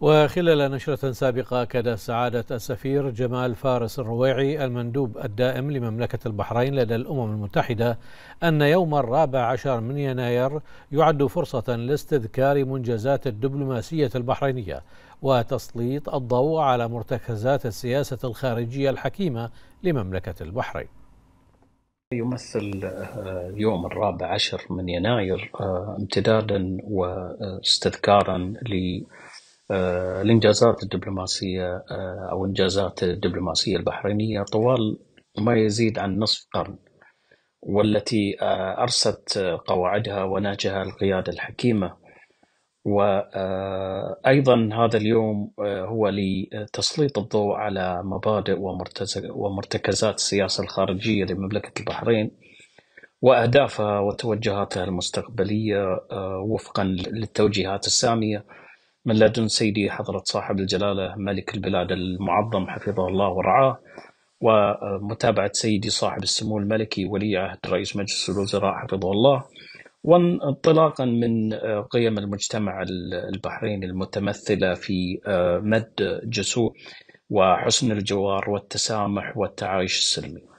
وخلال نشرة سابقة أكد سعادة السفير جمال فارس الرويعي المندوب الدائم لمملكة البحرين لدى الأمم المتحدة أن يوم الرابع عشر من يناير يعد فرصة لاستذكار منجزات الدبلوماسية البحرينية وتسليط الضوء على مرتكزات السياسة الخارجية الحكيمة لمملكة البحرين يمثل آه، يوم الرابع عشر من يناير آه، امتدادا واستذكارا ل الانجازات آه، الدبلوماسيه آه، او انجازات الدبلوماسيه البحرينيه طوال ما يزيد عن نصف قرن والتي آه، ارست قواعدها ونهجها القياده الحكيمه وايضا هذا اليوم هو لتسليط الضوء على مبادئ ومرتكزات السياسه الخارجيه لمملكه البحرين واهدافها وتوجهاتها المستقبليه وفقا للتوجيهات الساميه من لدن سيدي حضرة صاحب الجلالة ملك البلاد المعظم حفظه الله ورعاه ومتابعة سيدي صاحب السمو الملكي ولي عهد رئيس مجلس الوزراء حفظه الله وانطلاقا من آه، قيم المجتمع البحريني المتمثلة في آه، مد جسور وحسن الجوار والتسامح والتعايش السلمي